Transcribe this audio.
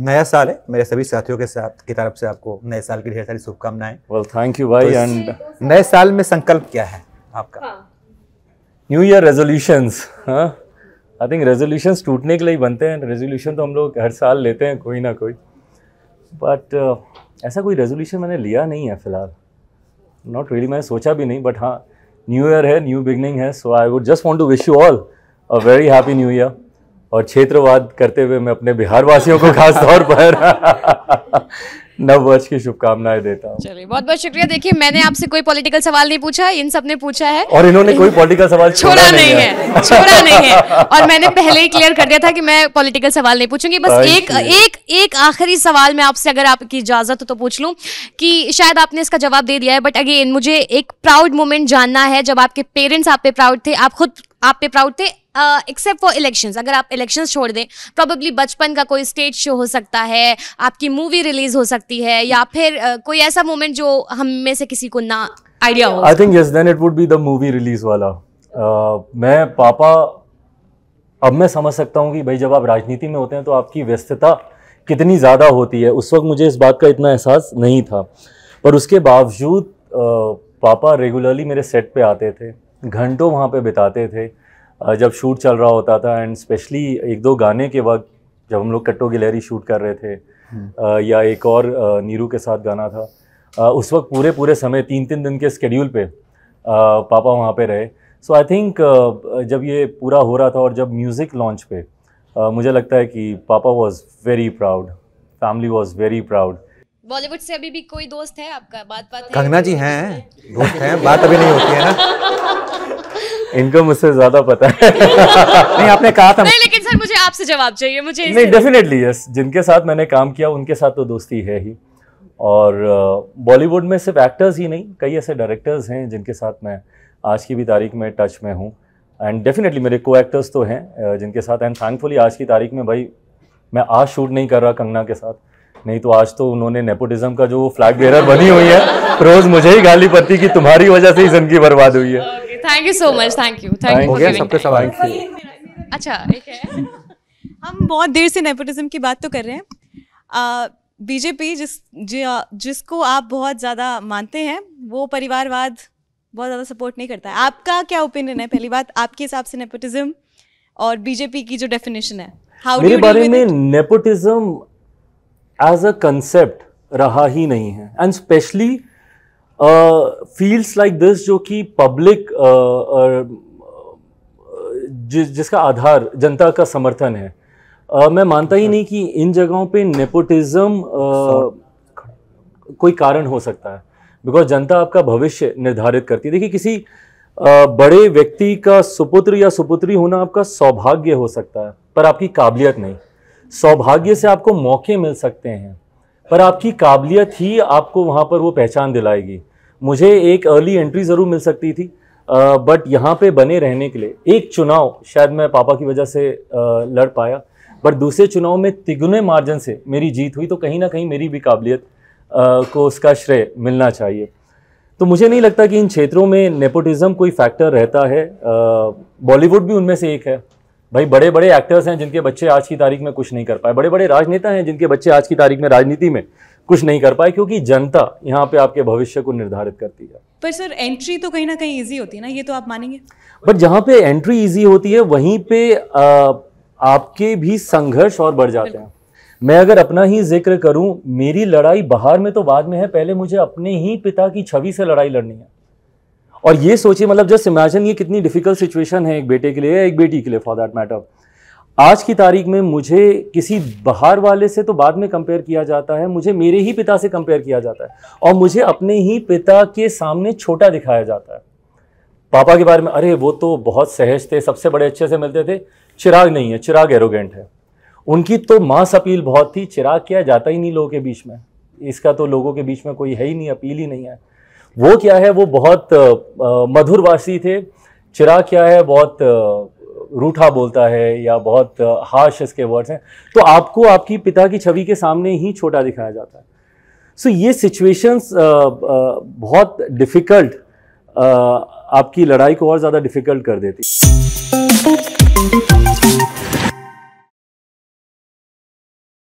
नया साल है मेरे सभी साथियों के साथ की तरफ से आपको नए साल की ढेर सारी शुभकामनाएं वेल थैंक यू भाई एंड नए साल में संकल्प क्या है आपका new year resolutions I think resolutions टूटने के लिए बनते हैं रेजोल्यूशन तो हम लोग हर साल लेते हैं कोई ना कोई बट uh, ऐसा कोई रेजोल्यूशन मैंने लिया नहीं है फिलहाल नॉट रियली मैंने सोचा भी नहीं बट हाँ न्यू ईयर है न्यू बिगनिंग है so I would just want to wish you all a very happy new year और क्षेत्रवाद करते हुए मैं अपने बिहार वासियों को खास तौर पर नव वर्ष की शुभकामनाएं देता हूँ चलिए बहुत बहुत शुक्रिया देखिए मैंने आपसे कोई पॉलिटिकल सवाल नहीं पूछा इन सब ने पूछा है और इन्होंने कोई पॉलिटिकल सवाल छोड़ा नहीं नहीं है छोड़ा नहीं है और मैंने पहले ही क्लियर कर दिया था कि मैं पॉलिटिकल सवाल नहीं पूछूंगी बस एक एक एक आखिरी सवाल मैं आपसे अगर आपकी इजाजत हो तो पूछ लू की शायद आपने इसका जवाब दे दिया है बट अगेन मुझे एक प्राउड मोमेंट जानना है जब आपके पेरेंट्स आप पे प्राउड थे आप खुद आप पे प्राउड थे एक्सेप्ट फॉर इलेक्शंस अगर आप इलेक्शंस छोड़ दें प्रॉब्ली बचपन का कोई स्टेज शो हो सकता है आपकी मूवी रिलीज हो सकती है या फिर uh, कोई ऐसा मोमेंट जो हम में से किसी को ना आइडिया हो I think yes then it would be the movie release वाला uh, मैं पापा अब मैं समझ सकता हूँ कि भाई जब आप राजनीति में होते हैं तो आपकी व्यस्तता कितनी ज़्यादा होती है उस वक्त मुझे इस बात का इतना एहसास नहीं था पर उसके बावजूद पापा रेगुलरली मेरे सेट पे आते थे घंटों वहाँ पे बिताते थे जब शूट चल रहा होता था एंड स्पेशली एक दो गाने के वक्त जब हम लोग कट्टो गिलहरी शूट कर रहे थे हम्म। या एक और नीरू के साथ गाना था उस वक्त पूरे पूरे समय तीन तीन दिन के स्केड्यूल पे पापा वहाँ पे रहे सो आई थिंक जब ये पूरा हो रहा था और जब म्यूज़िक लॉन्च पे uh, मुझे लगता है कि papa was very proud family was very proud Bollywood से अभी भी कोई दोस्त है आपका बात बात कंगना जी हैं दोस्त हैं बात अभी नहीं होती है ना इनको मुझसे ज्यादा पता है नहीं आपने कहा था नहीं लेकिन सर मुझे आपसे जवाब चाहिए मुझे नहीं डेफिनेटली यस जिनके साथ मैंने काम किया उनके साथ तो दोस्ती है ही और बॉलीवुड में सिर्फ एक्टर्स ही नहीं कई ऐसे डायरेक्टर्स हैं जिनके साथ मैं आज की भी तारीख में टच में हूँ एंड डेफिनेटली मेरे को एक्टर्स तो हैं जिनके साथ एंड थैंकफुली आज की तारीख में भाई मैं आज शूट नहीं कर रहा कंगना के साथ नहीं तो आज तो उन्होंने नेपोटिज्म का जो फ्लैग बेरर बनी हुई है रोज़ मुझे ही गाली पड़ती कि तुम्हारी वजह से ही जिंदगी बर्बाद हुई है thank you so much thank you thank you सबके सवाल अच्छा एक है हम बहुत देर से नेपोटिज्म की बात तो कर रहे हैं बीजेपी जिस जिसको आप बहुत ज़्यादा मानते हैं वो परिवारवाद बहुत ज़्यादा सपोर्ट नहीं करता है आपका क्या ओपिनियन है पहली बात आपके हिसाब से नेपोटिज्म और बीजेपी की जो डेफिनेशन है मेरे बारे में नेपोटिज्म एज अ कंसेप्ट रहा ही नहीं है and specially fields like this जो कि पब्लिक जिस जिसका आधार जनता का समर्थन है uh, मैं मानता ही नहीं कि इन जगहों पे नेपोटिज्म uh, कोई कारण हो सकता है बिकॉज जनता आपका भविष्य निर्धारित करती है देखिए किसी uh, बड़े व्यक्ति का सुपुत्र या सुपुत्री होना आपका सौभाग्य हो सकता है पर आपकी काबिलियत नहीं सौभाग्य से आपको मौके मिल सकते हैं पर आपकी काबिलियत ही आपको वहाँ पर वो पहचान दिलाएगी मुझे एक अर्ली एंट्री ज़रूर मिल सकती थी बट यहाँ पे बने रहने के लिए एक चुनाव शायद मैं पापा की वजह से लड़ पाया बट दूसरे चुनाव में तिगुने मार्जिन से मेरी जीत हुई तो कहीं ना कहीं मेरी भी काबिलियत को उसका श्रेय मिलना चाहिए तो मुझे नहीं लगता कि इन क्षेत्रों में नेपोटिज्म कोई फैक्टर रहता है बॉलीवुड भी उनमें से एक है भाई बड़े बड़े एक्टर्स हैं जिनके बच्चे आज की तारीख में कुछ नहीं कर पाए बड़े बड़े राजनेता हैं जिनके बच्चे आज की तारीख में राजनीति में कुछ नहीं कर पाए क्योंकि जनता यहाँ पे आपके भविष्य को निर्धारित करती है पर सर एंट्री तो कहीं ना कहीं इजी होती है ना ये तो आप मानेंगे बट जहाँ पे एंट्री इजी होती है वहीं पे आ, आपके भी संघर्ष और बढ़ जाते हैं मैं अगर अपना ही जिक्र करूं मेरी लड़ाई बाहर में तो बाद में है पहले मुझे अपने ही पिता की छवि से लड़ाई लड़नी है और ये सोचिए मतलब जस्ट इमेजिन ये कितनी डिफिकल्ट सिचुएशन है एक बेटे के लिए एक बेटी के लिए फॉर दैट मैटर आज की तारीख में मुझे किसी बाहर वाले से तो बाद में कंपेयर किया जाता है मुझे मेरे ही पिता से कंपेयर किया जाता है और मुझे अपने ही पिता के सामने छोटा दिखाया जाता है पापा के बारे में अरे वो तो बहुत सहज थे सबसे बड़े अच्छे से मिलते थे चिराग नहीं है चिराग एरोगेंट है उनकी तो मास अपील बहुत थी चिराग क्या जाता ही नहीं लोगों के बीच में इसका तो लोगों के बीच में कोई है ही नहीं अपील ही नहीं है वो क्या है वो बहुत मधुरवासी थे चिराग क्या है बहुत रूठा बोलता है या बहुत हार्श इसके वर्ड्स हैं तो आपको आपकी पिता की छवि के सामने ही छोटा दिखाया जाता है सो so, ये सिचुएशंस बहुत डिफ़िकल्ट आपकी लड़ाई को और ज़्यादा डिफ़िकल्ट कर देती